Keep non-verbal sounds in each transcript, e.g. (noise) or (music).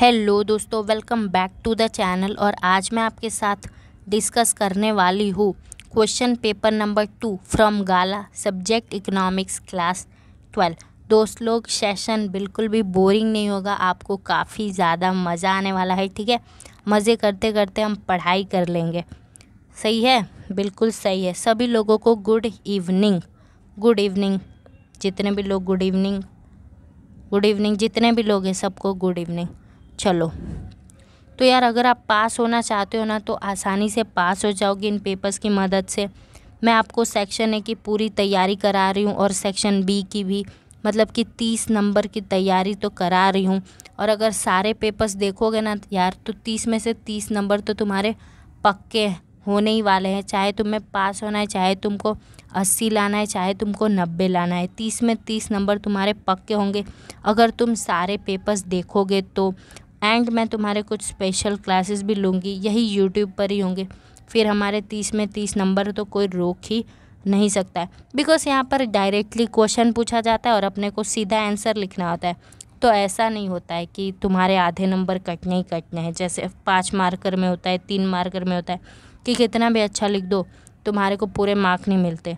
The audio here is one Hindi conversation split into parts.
हेलो दोस्तों welcome back to the channel और आज मैं आपके साथ डिस्कस करने वाली हूँ question paper number two from गाला सब्जेक्ट इकोनॉमिक्स क्लास ट्वेल्व दोस्त लोग सेशन बिल्कुल भी बोरिंग नहीं होगा आपको काफ़ी ज़्यादा मज़ा आने वाला है ठीक है मज़े करते करते हम पढ़ाई कर लेंगे सही है बिल्कुल सही है सभी लोगों को गुड इवनिंग गुड इवनिंग जितने भी लोग गुड इवनिंग गुड इवनिंग जितने भी लोग हैं सबको गुड इवनिंग चलो तो यार अगर आप पास होना चाहते हो ना तो आसानी से पास हो जाओगे इन पेपर्स की मदद से मैं आपको सेक्शन ए की पूरी तैयारी करा रही हूँ और सेक्शन बी की भी मतलब कि तीस नंबर की तैयारी तो करा रही हूँ और अगर सारे पेपर्स देखोगे ना यार तो तीस में से तीस नंबर तो तुम्हारे पक्के होने ही वाले हैं चाहे तुम्हें पास होना है चाहे तुमको अस्सी लाना है चाहे तुमको नब्बे लाना है तीस में तीस नंबर तुम्हारे पक्के होंगे अगर तुम सारे पेपर्स देखोगे तो एंड मैं तुम्हारे कुछ स्पेशल क्लासेस भी लूँगी यही यूट्यूब पर ही होंगे फिर हमारे तीस में तीस नंबर तो कोई रोक ही नहीं सकता है बिकॉज यहाँ पर डायरेक्टली क्वेश्चन पूछा जाता है और अपने को सीधा आंसर लिखना होता है तो ऐसा नहीं होता है कि तुम्हारे आधे नंबर कटने ही कटने हैं जैसे पाँच मार्कर में होता है तीन मार्कर में होता है कि कितना भी अच्छा लिख दो तुम्हारे को पूरे मार्क नहीं मिलते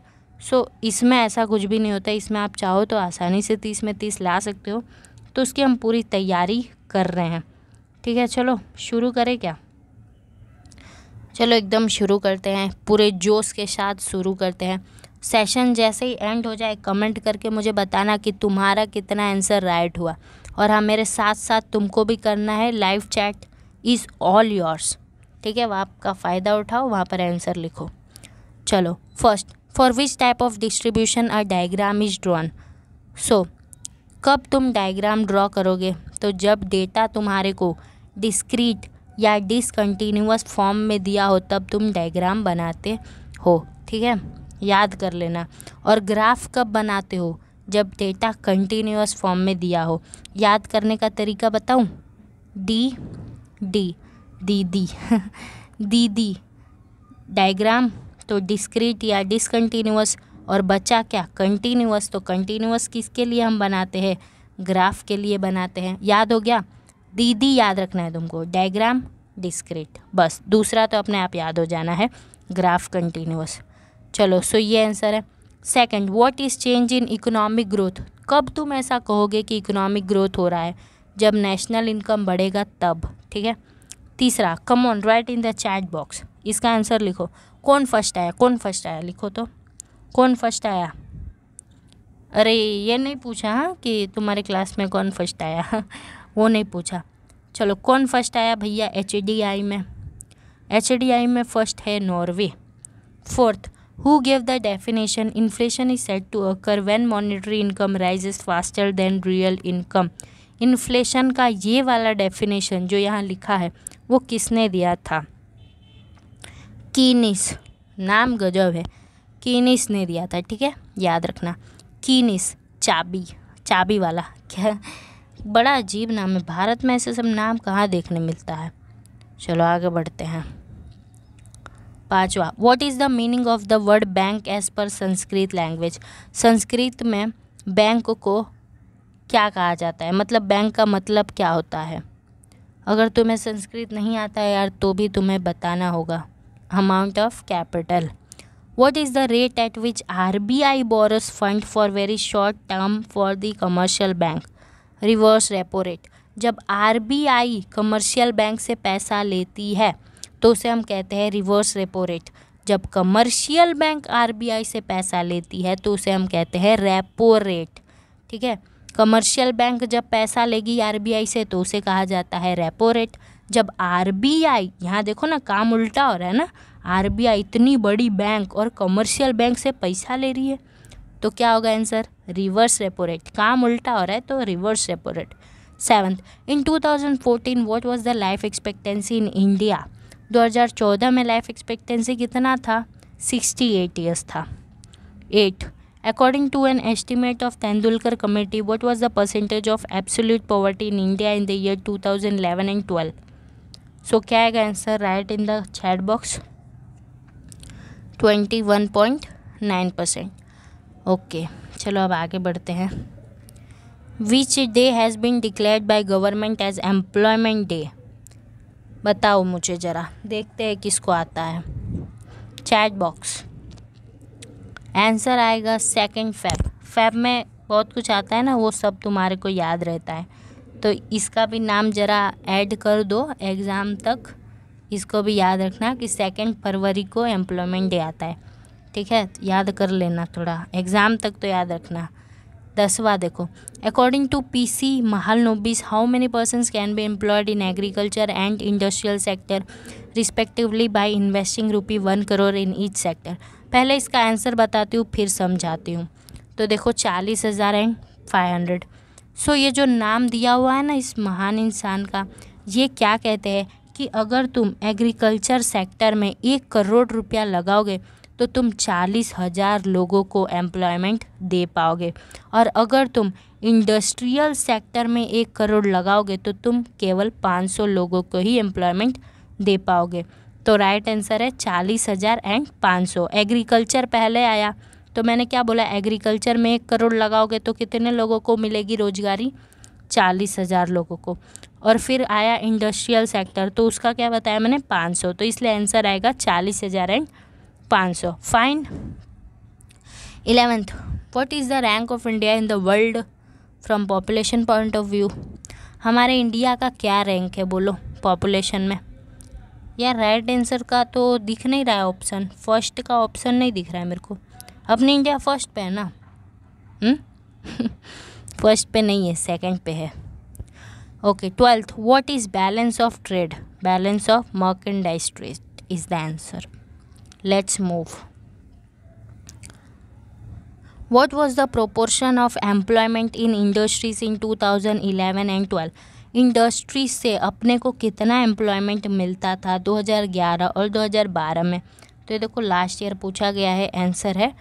सो so, इसमें ऐसा कुछ भी नहीं होता इसमें आप चाहो तो आसानी से तीस में तीस ला सकते हो तो उसकी हम पूरी तैयारी कर रहे हैं ठीक है चलो शुरू करें क्या चलो एकदम शुरू करते हैं पूरे जोश के साथ शुरू करते हैं सेशन जैसे ही एंड हो जाए कमेंट करके मुझे बताना कि तुम्हारा कितना आंसर राइट हुआ और हाँ मेरे साथ साथ तुमको भी करना है live chat is all yours ठीक है वहाँ आपका फ़ायदा उठाओ वहाँ पर आंसर लिखो चलो first for which type of distribution are diagram is drawn so कब तुम डायग्राम ड्रॉ करोगे तो जब डेटा तुम्हारे को डिस्क्रीट या डिसकंटिन्यूस फॉर्म में दिया हो तब तुम डायग्राम बनाते हो ठीक है याद कर लेना और ग्राफ कब बनाते हो जब डेटा कंटिन्यूस फॉर्म में दिया हो याद करने का तरीका बताऊं डी डी दीदी (laughs) दीदी डायग्राम तो डिस्क्रीट या डिसकंटिन्यूस और बचा क्या कंटिन्यूस तो कंटिन्यूस किसके लिए हम बनाते हैं ग्राफ के लिए बनाते हैं याद हो गया दीदी याद रखना है तुमको डायग्राम डिस्क्रिट बस दूसरा तो अपने आप याद हो जाना है ग्राफ कंटिन्यूस चलो सो ये आंसर है second what is change in economic growth कब तुम ऐसा कहोगे कि इकोनॉमिक ग्रोथ हो रहा है जब नेशनल इनकम बढ़ेगा तब ठीक है तीसरा come on right in the chat box इसका आंसर लिखो कौन फर्स्ट आया कौन फर्स्ट आया लिखो तो कौन फर्स्ट आया अरे ये नहीं पूछा हाँ कि तुम्हारे क्लास में कौन फर्स्ट आया (laughs) वो नहीं पूछा चलो कौन फर्स्ट आया भैया एच डी आई में एच डी आई में फर्स्ट है Norway fourth who gave the definition inflation is set to occur when monetary income rises faster than real income inflation का ये वाला डेफिनेशन जो यहाँ लिखा है वो किसने दिया था कीनिस नाम गजब है कीनिस ने दिया था ठीक है याद रखना कीनिस चाबी चाबी वाला क्या बड़ा अजीब नाम है भारत में ऐसे सब नाम कहाँ देखने मिलता है चलो आगे बढ़ते हैं पांचवा what is the meaning of the word bank as per Sanskrit language Sanskrit में बैंक को क्या कहा जाता है मतलब बैंक का मतलब क्या होता है अगर तुम्हें संस्कृत नहीं आता है यार तो भी तुम्हें बताना होगा amount of capital what is the rate at which R B I borrows fund for very short term for the commercial bank reverse repo rate जब R B I commercial bank से पैसा लेती है तो उसे हम कहते हैं रिवर्स रेपो रेट जब commercial bank R B I से पैसा लेती है तो उसे हम कहते हैं रेपो रेट ठीक है कमर्शियल बैंक जब पैसा लेगी आर बी आई से तो उसे कहा जाता है रेपो रेट जब आर बी आई यहाँ देखो ना काम उल्टा हो रहा है ना आरबीआई इतनी बड़ी बैंक और कमर्शियल बैंक से पैसा ले रही है तो क्या होगा आंसर रिवर्स रेपो रेट काम उल्टा हो रहा है तो reverse repo rate seventh in 2014 what was the life expectancy in India 2014 में लाइफ एक्सपेक्टेंसी कितना था 68 ईयर्स था eighth according to an estimate of Tendulkar committee what was the percentage of absolute poverty in India in the year eleven and twelve so क्या आएगा answer right in the chat box twenty one point nine percent okay चलो अब आगे बढ़ते हैं which day has been declared by government as employment day बताओ मुझे ज़रा देखते हैं किसको आता है चैट बॉक्स आंसर आएगा सेकंड फैब फैब में बहुत कुछ आता है ना वो सब तुम्हारे को याद रहता है तो इसका भी नाम ज़रा ऐड कर दो एग्ज़ाम तक इसको भी याद रखना कि सेकेंड फरवरी को एम्प्लॉयमेंट डे आता है ठीक है तो याद कर लेना थोड़ा एग्ज़ाम तक तो याद रखना दसवा देखो according to P C Mahalanobis how many person can be employed in agriculture and industrial sector respectively by investing rupee one crore in each sector पहले इसका आंसर बताती हूँ फिर समझाती हूँ तो देखो चालीस हज़ार एंड फाइव हंड्रेड सो ये जो नाम दिया हुआ है ना इस महान इंसान का ये क्या कहते हैं कि अगर तुम एग्रीकल्चर सेक्टर में एक करोड़ रुपया लगाओगे तो तुम चालीस हज़ार लोगों को एम्प्लॉयमेंट दे पाओगे और अगर तुम इंडस्ट्रियल सेक्टर में एक करोड़ लगाओगे तो तुम केवल पाँच सौ लोगों को ही एम्प्लॉयमेंट दे पाओगे तो राइट आंसर है चालीस हज़ार एंड पाँच सौ एग्रीकल्चर पहले आया तो मैंने क्या बोला एग्रीकल्चर में एक करोड़ लगाओगे तो कितने लोगों को मिलेगी रोजगारी चालीस हज़ार लोगों को और फिर आया इंडस्ट्रियल सेक्टर तो उसका क्या बताया मैंने पाँच सौ तो इसलिए आंसर आएगा चालीस हज़ार एंड पाँच सौ fine eleventh what is the rank of India in the world from population point of view हमारे इंडिया का क्या रैंक है बोलो पॉपुलेशन में यार राइट आंसर का तो दिख नहीं रहा है ऑप्शन फर्स्ट का ऑप्शन नहीं दिख रहा है मेरे को अपने इंडिया फर्स्ट पे है ना फर्स्ट हम्म? (laughs) पे नहीं है सेकंड पे है okay twelfth what is balance of trade balance of merchandise trade is the answer let's move what was the proportion of employment in industries in 2011 and 12 industries से अपने को कितना एम्प्लॉयमेंट मिलता था 2011 और 2012 में तो ये देखो लास्ट ईयर पूछा गया है आंसर है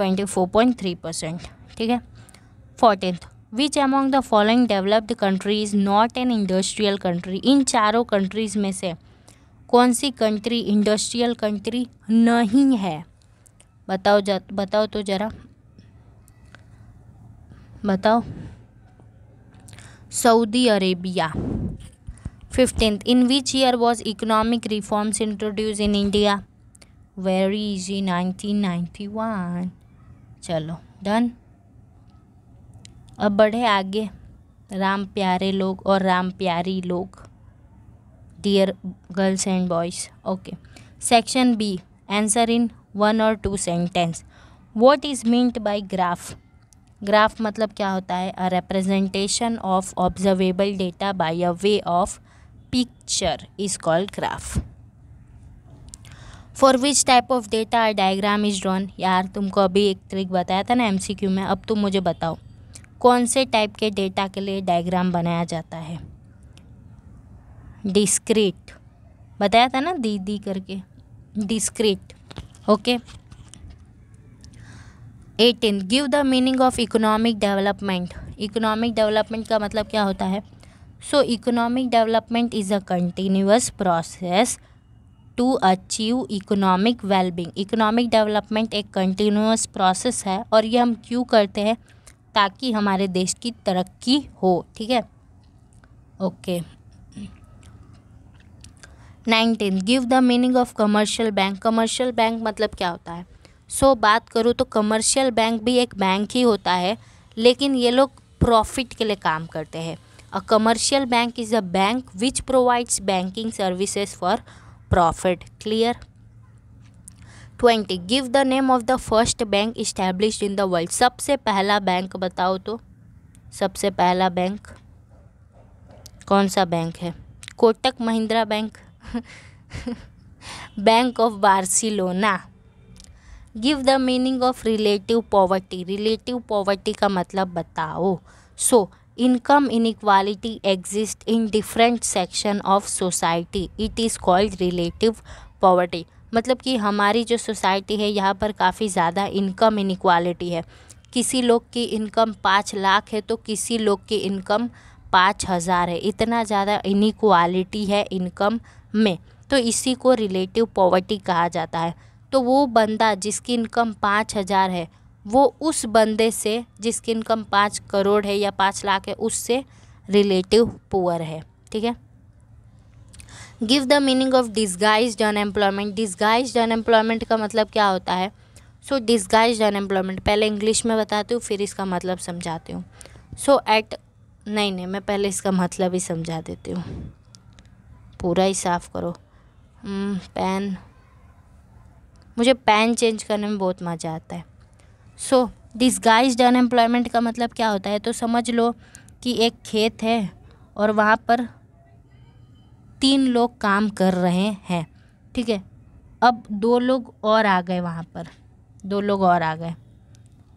24.3 परसेंट ठीक है fourteen which among the following developed countries not an industrial country in चारों कंट्रीज़ में से कौन सी कंट्री इंडस्ट्रियल कंट्री नहीं है बताओ जा बताओ तो ज़रा बताओ Saudi Arabia fifteenth in which year was economic reforms introduce in India very easy nineteen ninety one चलो डन अब बढ़े आगे राम प्यारे लोग और राम प्यारी लोग dear girls and boys okay section B answer in one और two sentence what is meant by graph graph मतलब क्या होता है a representation of observable data by a way of picture is called graph for which type of data diagram is drawn यार तुमको अभी एक ट्रिक बताया था ना एम में अब तुम मुझे बताओ कौन से टाइप के डेटा के लिए डायग्राम बनाया जाता है डिस्क्रीट बताया था ना दीदी करके discrete okay eighteen give the meaning of economic development economic development का मतलब क्या होता है so economic development is a continuous process to achieve economic wellbeing economic development एक कंटिन्यूस प्रोसेस है और ये हम क्यों करते हैं ताकि हमारे देश की तरक्की हो ठीक है okay nineteen give the meaning of commercial bank commercial bank मतलब क्या होता है सो so, बात करूँ तो कमर्शियल बैंक भी एक बैंक ही होता है लेकिन ये लोग प्रॉफिट के लिए काम करते हैं a commercial bank is a bank which provides banking services for profit clear twenty give the name of the first bank establish in the world सबसे पहला बैंक बताओ तो सबसे पहला बैंक कौन सा बैंक है Kotak Mahindra bank bank of Barcelona give the meaning of relative poverty relative poverty का मतलब बताओ so income income exist in different section of society it is called relative poverty मतलब कि हमारी जो सोसाइटी है यहाँ पर काफ़ी ज़्यादा इनकम इनक्वालिटी है किसी लोग की इनकम पाँच लाख है तो किसी लोग की इनकम पाँच हज़ार है इतना ज़्यादा इनक्वालिटी है इनकम में तो इसी को रिलेटिव पॉवर्टी कहा जाता है तो वो बंदा जिसकी इनकम पाँच हज़ार है वो उस बंदे से जिसकी इनकम पाँच करोड़ है या पाँच लाख है उससे रिलेटिव पुअर है ठीक है give the meaning of disguise unemployment disguise unemployment का मतलब क्या होता है सो डिस्गाइज अनएम्प्लॉयमेंट पहले इंग्लिश में बताती हूँ फिर इसका मतलब समझाती हूँ सो एट नहीं नहीं मैं पहले इसका मतलब ही समझा देती हूँ पूरा ही साफ़ करो पेन hmm, मुझे पेन चेंज करने में बहुत मज़ा आता है सो डिस्गाइज अनएम्प्लॉयमेंट का मतलब क्या होता है तो समझ लो कि एक खेत है और वहाँ पर तीन लोग काम कर रहे हैं ठीक है अब दो लोग और आ गए वहाँ पर दो लोग और आ गए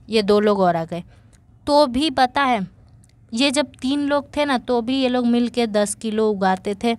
ये दो लोग और आ गए तो भी पता है ये जब तीन लोग थे ना तो भी ये लोग मिल के दस किलो उगाते थे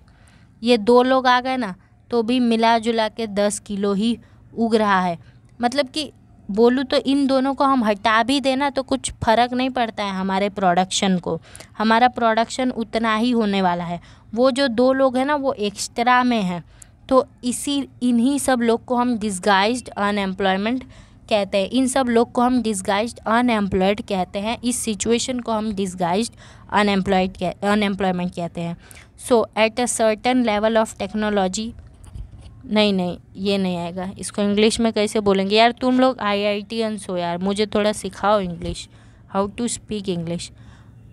ये दो लोग आ गए ना तो भी मिला जुला के दस किलो ही उग रहा है मतलब कि बोलूँ तो इन दोनों को हम हटा भी देना तो कुछ फ़र्क नहीं पड़ता है हमारे प्रोडक्शन को हमारा प्रोडक्शन उतना ही होने वाला है वो जो दो लोग हैं ना वो एक्स्ट्रा में हैं तो इसी इन्हीं सब लोग को हम डिस्गाइज्ड अनएम्प्लॉयमेंट कहते हैं इन सब लोग को हम डिस्गाइज अनएम्प्लॉयड कहते हैं इस सिचुएशन को हम डिस्गाइज अनएम्प्लॉयड अनएम्प्लॉयमेंट कहते हैं so at a certain level of technology नहीं नहीं ये नहीं आएगा इसको इंग्लिश में कैसे बोलेंगे यार तुम लोग आई आई टी हो यार मुझे थोड़ा सिखाओ English how to speak English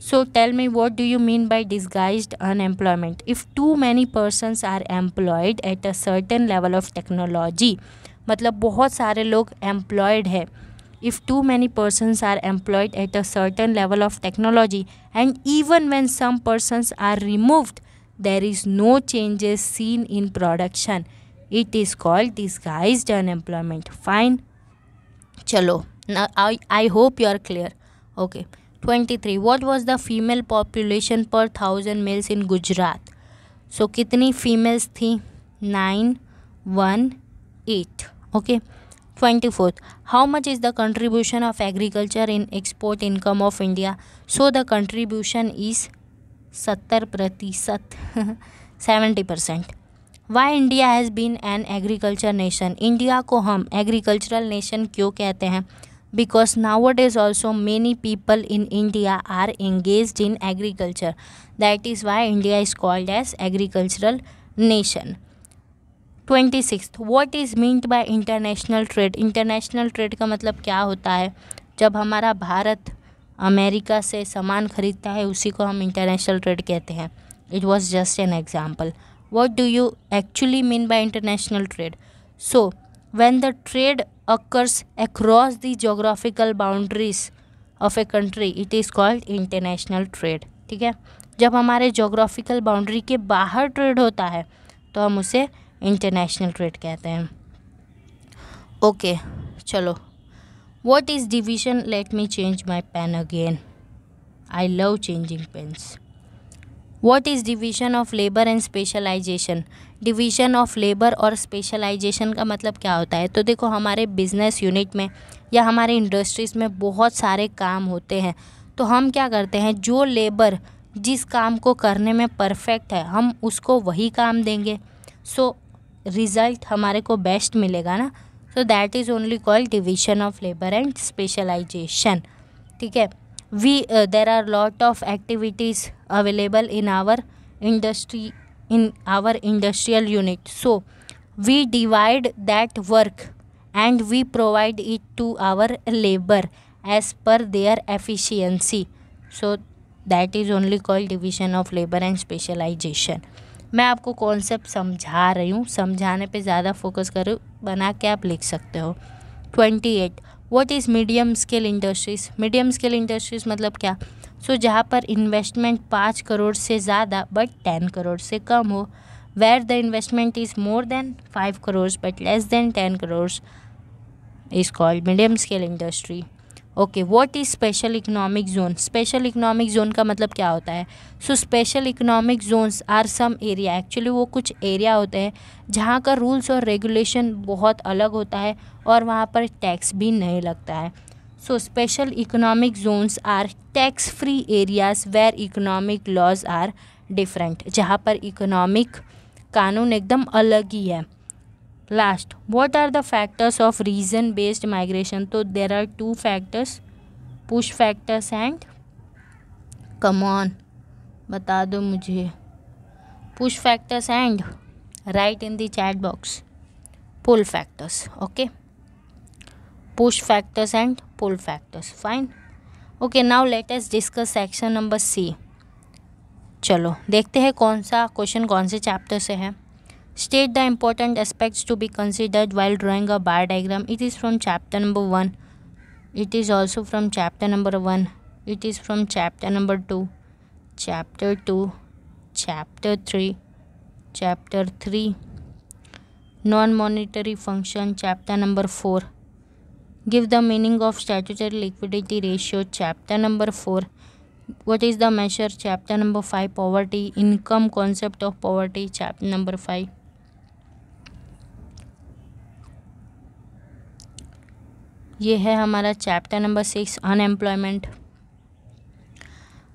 So tell me what do you mean by disguised unemployment? If too many persons are employed at a certain level of technology, मतलब बहुत सारे लोग employed है if too many persons are employed at a certain level of technology and even when some persons are removed there is no changes seen in production it is called disguised unemployment fine chalo now i, I hope you are clear okay 23 what was the female population per thousand males in Gujarat so कितनी फीमेल्स थी nine one eight okay twenty fourth how much is the contribution of agriculture in export income of India so the contribution is सत्तर प्रतिशत seventy percent why India has been an agriculture nation India को हम एग्रीकल्चरल नेशन क्यों कहते हैं because nowadays also many people in India are engaged in agriculture. That is why India is called as agricultural nation. 26th what is meant by international trade international trade का मतलब क्या होता है जब हमारा भारत अमेरिका से सामान ख़रीदता है उसी को हम इंटरनेशनल ट्रेड कहते हैं it was just an example what do you actually mean by international trade so when the trade occurs across the geographical boundaries of a country it is called international trade ठीक है जब हमारे जोग्राफिकल बाउंड्री के बाहर ट्रेड होता है तो हम उसे इंटरनेशनल ट्रेड कहते हैं ओके okay, चलो what is division let me change my pen again I love changing pens what is division of labour and specialisation division of labour और स्पेशलाइजेशन का मतलब क्या होता है तो देखो हमारे बिजनेस यूनिट में या हमारे इंडस्ट्रीज़ में बहुत सारे काम होते हैं तो हम क्या करते हैं जो लेबर जिस काम को करने में परफेक्ट है हम उसको वही काम देंगे सो so, रिज़ल्ट हमारे को बेस्ट मिलेगा ना so that is only called division of labour and specialisation ठीक है we uh, there are lot of activities available in our industry in our industrial unit so we divide that work and we provide it to our labor as per their efficiency so that is only called division of labor and specialization मैं आपको कॉन्सेप्ट समझा रही हूँ समझाने पे ज़्यादा फोकस करूँ बना के आप लिख सकते हो twenty eight what is medium scale industries medium scale industries मतलब क्या सो so, जहाँ पर इन्वेस्टमेंट पाँच करोड़ से ज़्यादा बट टेन करोड़ से कम हो where the investment is more than five crore but less than ten crore is called medium scale industry okay what is special economic zone special economic zone का मतलब क्या होता है so special economic zones are some area actually वो कुछ एरिया होते हैं जहाँ का रूल्स और रेगुलेशन बहुत अलग होता है और वहाँ पर टैक्स भी नहीं लगता है so special economic zones are tax free areas where economic laws are different जहाँ पर इकोनॉमिक कानून एकदम अलग ही है last what are the factors of reason based migration तो there are two factors push factors and come बता दो मुझे push factors and right in the chat box pull factors okay push factors and pull factors fine okay now let us discuss section number C चलो देखते हैं कौन सा क्वेश्चन कौन से चैप्टर से है State the important aspects to be considered while drawing a bar diagram. It is from chapter number 1. It is also from chapter number 1. It is from chapter number 2. Chapter 2. Chapter 3. Chapter 3. Non-monetary function. Chapter number 4. Give the meaning of statutory liquidity ratio. Chapter number 4 what is the measure chapter number 5 poverty income concept of poverty chapter number 5 ये है हमारा chapter number six unemployment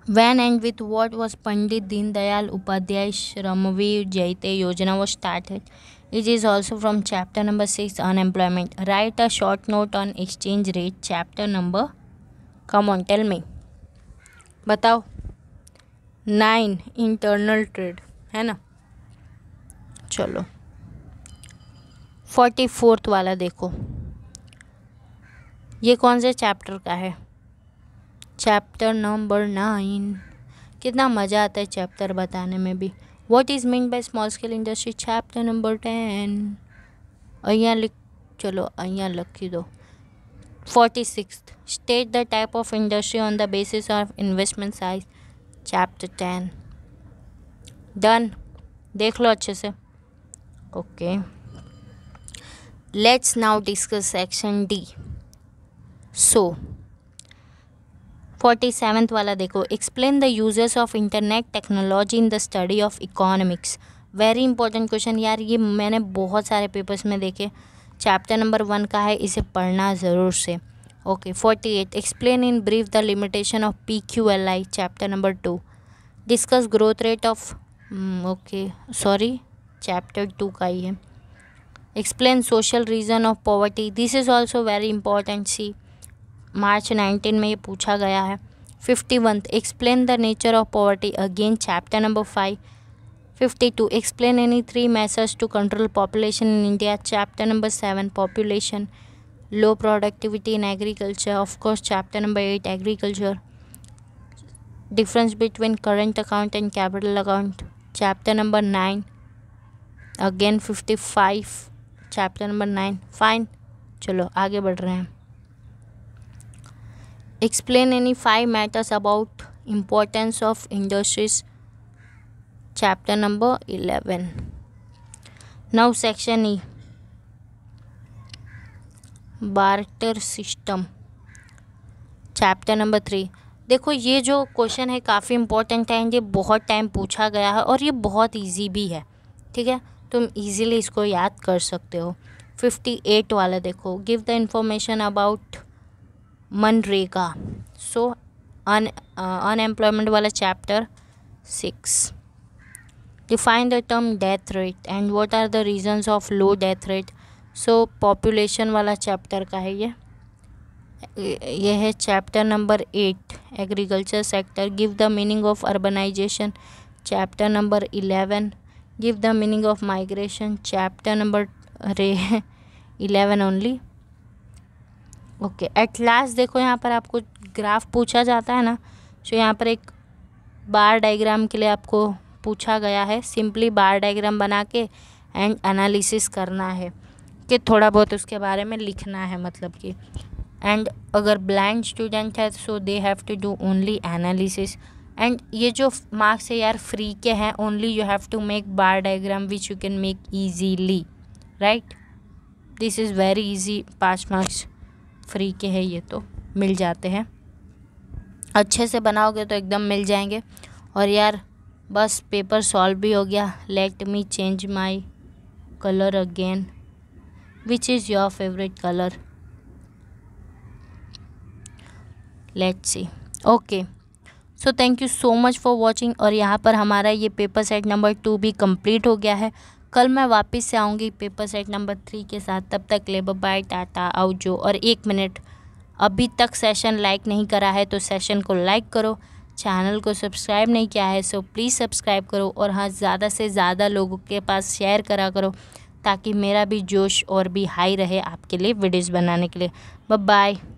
one and with what was Pandit Deendayal Upadhyay Shramveer Jayate Yojana was start it is also from chapter number six unemployment write a short note on exchange rate chapter number come on tell me बताओ नाइन इंटरनल ट्रेड है ना चलो फोर्टी फोर्थ वाला देखो ये कौन से चैप्टर का है चैप्टर नंबर नाइन कितना मज़ा आता है चैप्टर बताने में भी what is mean by small scale industry chapter number ten uh लिख चलो अँ लिखी दो forty six state the type of industry on the basis of investment size chapter ten done देख लो अच्छे से okay let's now discuss section D so forty seventh वाला देखो explain the users of internet technology in the study of economics very important question यार ये मैंने बहुत सारे पेपर्स में देखे चैप्टर नंबर वन का है इसे पढ़ना ज़रूर से okay forty eight explain in brief the limitation of P Q L I chapter number two discuss growth rate of okay sorry chapter two का ही है explain social reason of poverty this is also very important see March 19 में ये पूछा गया है fifty one explain the nature of poverty again chapter number five fifty two explain any three message to control population in India chapter number seven population low productivity in agriculture of course chapter number eight agriculture difference between current account and capital account chapter number nine again fifty five chapter number nine fine चलो आगे बढ़ रहे हैं explain any five matters about importance of industries chapter number 11 now section e barter system chapter number 3 देखो ये जो क्वेश्चन है काफ़ी इम्पोर्टेंट है ये बहुत टाइम पूछा गया है और ये बहुत इजी भी है ठीक है तुम इजीली इसको याद कर सकते हो फिफ्टी एट वाला देखो गिव द इंफॉर्मेशन अबाउट मनरेगा सो अनएम्प्लॉयमेंट uh, वाला chapter six define the term death rate and what are the reasons of low death rate so population वाला चैप्टर का है ये यह है chapter number eight agriculture sector give the meaning of urbanisation chapter number eleven give the meaning of migration chapter number रे eleven only okay at last देखो यहाँ पर आपको ग्राफ पूछा जाता है ना जो तो यहाँ पर एक बार डायग्राम के लिए आपको पूछा गया है सिंपली बार डायग्राम बना के एंड एनालिसिस करना है कि थोड़ा बहुत उसके बारे में लिखना है मतलब कि एंड अगर ब्लाइंड स्टूडेंट है so they have to do only analysis and ये जो मार्क्स है यार फ्री के हैं only you have to make bar diagram which you can make easily right this is very easy pass marks free के है ये तो मिल जाते हैं अच्छे से बनाओगे तो एकदम मिल जाएंगे और यार बस पेपर सॉल्व भी हो गया let me change my colour again which is your favourite colour let see okay so thank you so much for watching और यहाँ पर हमारा ये पेपर सेट नंबर टू भी कम्प्लीट हो गया है कल मैं वापस से आऊँगी पेपर सेट नंबर थ्री के साथ तब तक ले बाय टाटा आउजो और एक मिनट अभी तक सेशन लाइक नहीं करा है तो सेशन को लाइक करो चैनल को सब्सक्राइब नहीं किया है सो प्लीज़ सब्सक्राइब करो और हाँ ज़्यादा से ज़्यादा लोगों के पास शेयर करा करो ताकि मेरा भी जोश और भी हाई रहे आपके लिए वीडियोज़ बनाने के लिए बाय